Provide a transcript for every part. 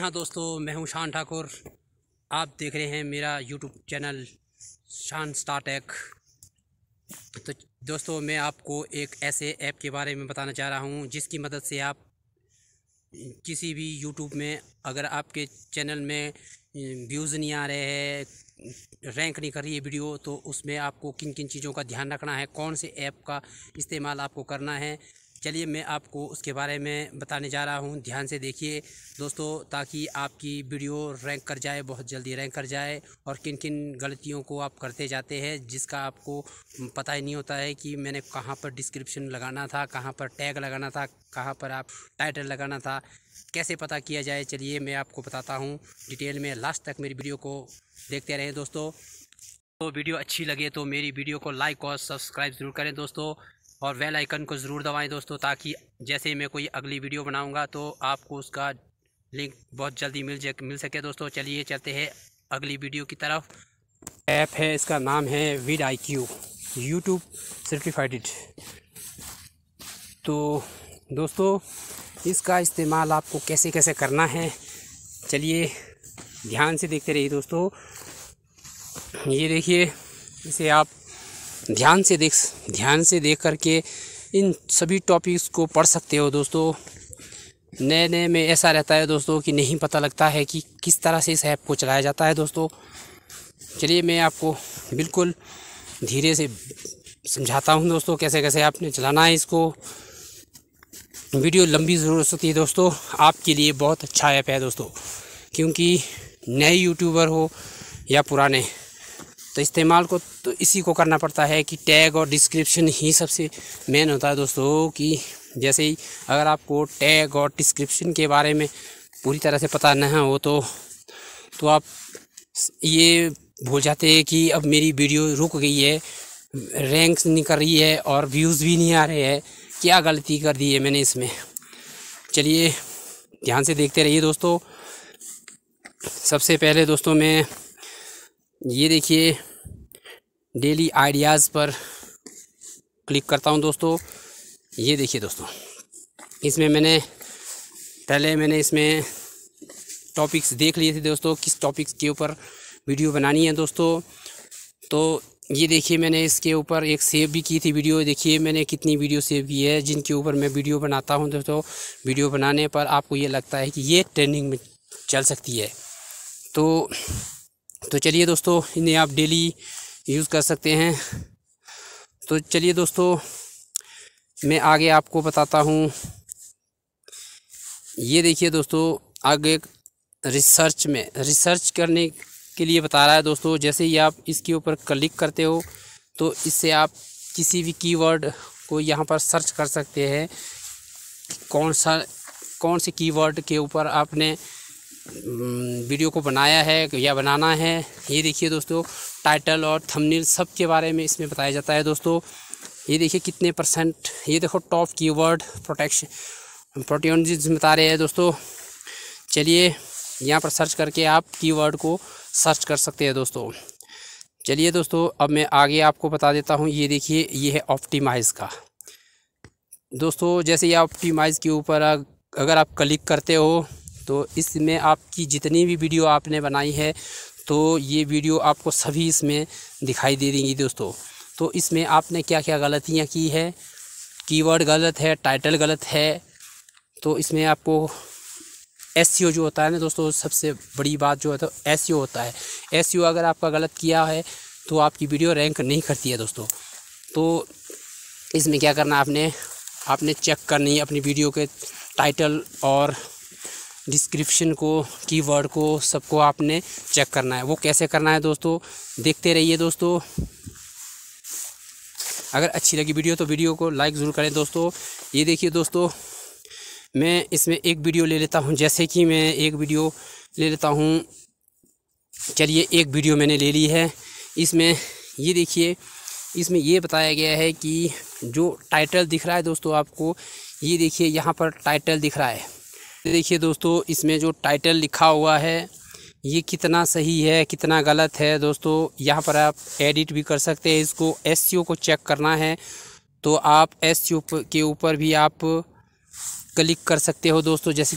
हाँ दोस्तों मैं हूँ शान ठाकुर आप देख रहे हैं मेरा यूट्यूब चैनल शान स्टार्टेक तो दोस्तों मैं आपको एक ऐसे ऐप के बारे में बताना चाह रहा हूँ जिसकी मदद से आप किसी भी यूट्यूब में अगर आपके चैनल में व्यूज़ नहीं आ रहे हैं रैंक नहीं कर रही है वीडियो तो उसमें आपको किन किन चीज़ों का ध्यान रखना है कौन से ऐप का इस्तेमाल आपको करना है चलिए मैं आपको उसके बारे में बताने जा रहा हूँ ध्यान से देखिए दोस्तों ताकि आपकी वीडियो रैंक कर जाए बहुत जल्दी रैंक कर जाए और किन किन गलतियों को आप करते जाते हैं जिसका आपको पता ही नहीं होता है कि मैंने कहाँ पर डिस्क्रिप्शन लगाना था कहाँ पर टैग लगाना था कहाँ पर आप टाइटल लगाना था कैसे पता किया जाए चलिए मैं आपको बताता हूँ डिटेल में लास्ट तक मेरी वीडियो को देखते रहें दोस्तों तो वीडियो अच्छी लगे तो मेरी वीडियो को लाइक और सब्सक्राइब ज़रूर करें दोस्तों और वेल आइकन को ज़रूर दबाएं दोस्तों ताकि जैसे ही मैं कोई अगली वीडियो बनाऊँगा तो आपको उसका लिंक बहुत जल्दी मिल जा मिल सके दोस्तों चलिए चलते हैं अगली वीडियो की तरफ ऐप है इसका नाम है vid I Q YouTube certified तो दोस्तों इसका इस्तेमाल आपको कैसे कैसे करना है चलिए ध्यान से देखते रहिए दोस्तों ये देखिए इसे आप ध्यान से देख ध्यान से देख करके इन सभी टॉपिक्स को पढ़ सकते हो दोस्तों नए नए में ऐसा रहता है दोस्तों कि नहीं पता लगता है कि किस तरह से इस ऐप को चलाया जाता है दोस्तों चलिए मैं आपको बिल्कुल धीरे से समझाता हूँ दोस्तों कैसे कैसे आपने चलाना है इसको वीडियो लंबी ज़रूर हो सकती है दोस्तों आपके लिए बहुत अच्छा ऐप है दोस्तों क्योंकि नए यूट्यूबर हो या पुराने तो इस्तेमाल को तो इसी को करना पड़ता है कि टैग और डिस्क्रिप्शन ही सबसे मेन होता है दोस्तों कि जैसे ही अगर आपको टैग और डिस्क्रिप्शन के बारे में पूरी तरह से पता ना हो तो, तो आप ये भूल जाते हैं कि अब मेरी वीडियो रुक गई है रैंक नहीं कर रही है और व्यूज़ भी नहीं आ रहे हैं क्या गलती कर दी है मैंने इसमें चलिए ध्यान से देखते रहिए दोस्तों सबसे पहले दोस्तों मैं ये देखिए डेली आइडियाज़ पर क्लिक करता हूँ दोस्तों ये देखिए दोस्तों इसमें मैंने पहले मैंने इसमें टॉपिक्स देख लिए थे दोस्तों किस टॉपिक्स के ऊपर वीडियो बनानी है दोस्तों तो ये देखिए मैंने इसके ऊपर एक सेव भी की थी वीडियो देखिए मैंने कितनी वीडियो सेव की है जिनके ऊपर मैं वीडियो बनाता हूँ दोस्तों वीडियो बनाने पर आपको ये लगता है कि ये ट्रेंडिंग में चल सकती है तो तो चलिए दोस्तों इन्हें आप डेली यूज़ कर सकते हैं तो चलिए दोस्तों मैं आगे आपको बताता हूँ ये देखिए दोस्तों आगे रिसर्च में रिसर्च करने के लिए बता रहा है दोस्तों जैसे ही आप इसके ऊपर क्लिक करते हो तो इससे आप किसी भी कीवर्ड को यहाँ पर सर्च कर सकते हैं कौन सा कौन से कीवर्ड के ऊपर आपने वीडियो को बनाया है या बनाना है ये देखिए दोस्तों टाइटल और थंबनेल सब के बारे में इसमें बताया जाता है दोस्तों ये देखिए कितने परसेंट ये देखो टॉप कीवर्ड प्रोटेक्शन प्रोटियोनिज्म बता रहे हैं दोस्तों चलिए यहाँ पर सर्च करके आप कीवर्ड को सर्च कर सकते हैं दोस्तों चलिए दोस्तों अब मैं आगे आपको बता देता हूँ ये देखिए ये है ऑप्टिमाइज़ का दोस्तों जैसे ये ऑप्टिमाइज़ के ऊपर अगर आप क्लिक करते हो तो इसमें आपकी जितनी भी वीडियो आपने बनाई है तो ये वीडियो आपको सभी इसमें दिखाई दे देंगी दोस्तों तो इसमें आपने क्या क्या गलतियाँ की है कीवर्ड गलत है टाइटल गलत है तो इसमें आपको एस e जो होता है ना दोस्तों सबसे बड़ी बात जो है तो एस e होता है एस e अगर आपका गलत किया है तो आपकी वीडियो रैंक नहीं करती है दोस्तों तो इसमें क्या करना आपने आपने चेक करनी है अपनी वीडियो के टाइटल और डिस्क्रिप्शन को कीवर्ड को सबको आपने चेक करना है वो कैसे करना है दोस्तों देखते रहिए दोस्तों अगर अच्छी लगी वीडियो तो वीडियो को लाइक ज़रूर करें दोस्तों ये देखिए दोस्तों मैं इसमें एक वीडियो ले लेता हूँ जैसे कि मैं एक वीडियो ले लेता हूँ चलिए एक वीडियो मैंने ले ली है इसमें ये देखिए इसमें ये बताया गया है कि जो टाइटल दिख रहा है दोस्तों आपको ये देखिए यहाँ पर टाइटल दिख रहा है देखिए दोस्तों इसमें जो टाइटल लिखा हुआ है ये कितना सही है कितना गलत है दोस्तों यहाँ पर आप एडिट भी कर सकते हैं इसको एस को चेक करना है तो आप एस के ऊपर भी आप क्लिक कर सकते हो दोस्तों जैसे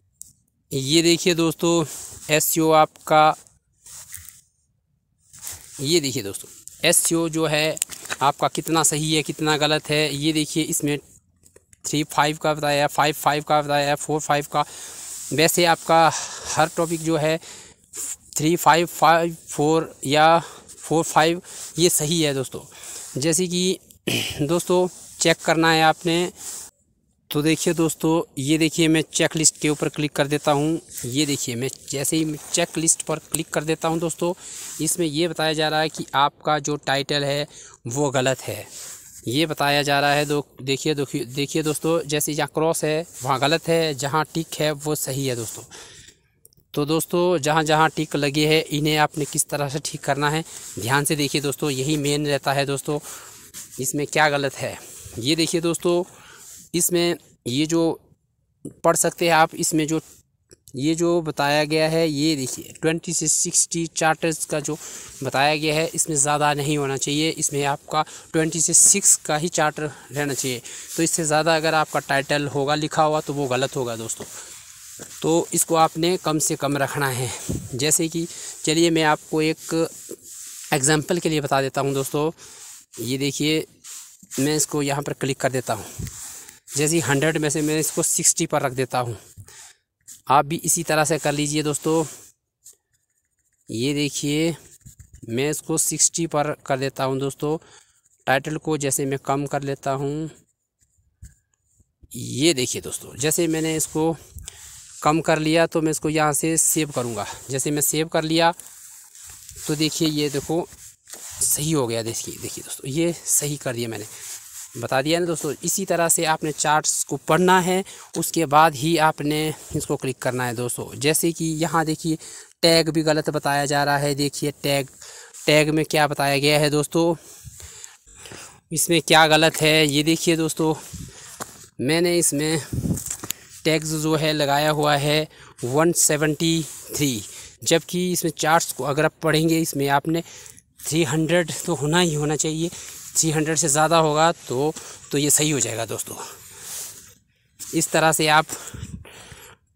ये देखिए दोस्तों एस आपका ये देखिए दोस्तों एस जो है आपका कितना सही है कितना गलत है ये देखिए इसमें थ्री फाइव का बताया फाइव फाइव का बताया फोर फाइव का वैसे आपका हर टॉपिक जो है थ्री फाइव फाइव फोर या फोर फाइव ये सही है दोस्तों जैसे कि दोस्तों चेक करना है आपने तो देखिए दोस्तों ये देखिए मैं चेक लिस्ट के ऊपर क्लिक कर देता हूँ ये देखिए मैं जैसे ही मैं चेक लिस्ट पर क्लिक कर देता हूँ दोस्तों इसमें ये बताया जा रहा है कि आपका जो टाइटल है वो गलत है ये बताया जा रहा है दो देखिए देखिए दोस्तों जैसे जहाँ क्रॉस है वहाँ गलत है जहाँ टिक है वो सही है दोस्तों तो दोस्तों जहाँ जहाँ टिक लगे हैं इन्हें आपने किस तरह से ठीक करना है ध्यान से देखिए दोस्तों यही मेन रहता है दोस्तों इसमें क्या गलत है ये देखिए दोस्तों इसमें ये जो पढ़ सकते हैं आप इसमें जो ये जो बताया गया है ये देखिए ट्वेंटी से सिक्सटी चार्टर्स का जो बताया गया है इसमें ज़्यादा नहीं होना चाहिए इसमें आपका ट्वेंटी से सिक्स का ही चार्टर रहना चाहिए तो इससे ज़्यादा अगर आपका टाइटल होगा लिखा हुआ तो वो गलत होगा दोस्तों तो इसको आपने कम से कम रखना है जैसे कि चलिए मैं आपको एक एग्ज़ाम्पल के लिए बता देता हूँ दोस्तों ये देखिए मैं इसको यहाँ पर क्लिक कर देता हूँ जैसे हंड्रेड में से मैं इसको सिक्सटी पर रख देता हूँ आप भी इसी तरह से कर लीजिए दोस्तों ये देखिए मैं इसको सिक्सटी पर कर देता हूँ दोस्तों टाइटल को जैसे मैं कम कर लेता हूँ ये देखिए दोस्तों जैसे मैंने इसको कम कर लिया तो मैं इसको यहाँ से सेव करूँगा जैसे मैं सेव कर लिया तो देखिए ये देखो सही हो गया देखिए देखिए दोस्तों ये सही कर दिया मैंने बता दिया ना दोस्तों इसी तरह से आपने चार्ट्स को पढ़ना है उसके बाद ही आपने इसको क्लिक करना है दोस्तों जैसे कि यहाँ देखिए टैग भी गलत बताया जा रहा है देखिए टैग टैग में क्या बताया गया है दोस्तों इसमें क्या गलत है ये देखिए दोस्तों मैंने इसमें टैग्स जो है लगाया हुआ है 173 जबकि इसमें चार्ट्स को अगर आप पढ़ेंगे इसमें आपने 300 तो होना ही होना चाहिए थ्री हंड्रेड से ज़्यादा होगा तो तो ये सही हो जाएगा दोस्तों इस तरह से आप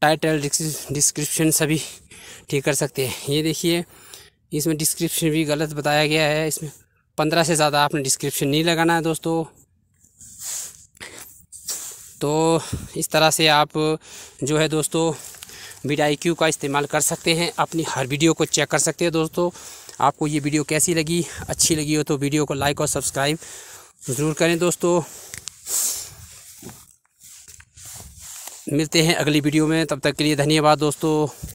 टाइटल डिस्क्रिप्शन सभी ठीक कर सकते हैं ये देखिए इसमें डिस्क्रिप्शन भी गलत बताया गया है इसमें पंद्रह से ज़्यादा आपने डिस्क्रिप्शन नहीं लगाना है दोस्तों तो इस तरह से आप जो है दोस्तों वीडाई आई क्यू का इस्तेमाल कर सकते हैं अपनी हर वीडियो को चेक कर सकते हैं दोस्तों आपको ये वीडियो कैसी लगी अच्छी लगी हो तो वीडियो को लाइक और सब्सक्राइब ज़रूर करें दोस्तों मिलते हैं अगली वीडियो में तब तक के लिए धन्यवाद दोस्तों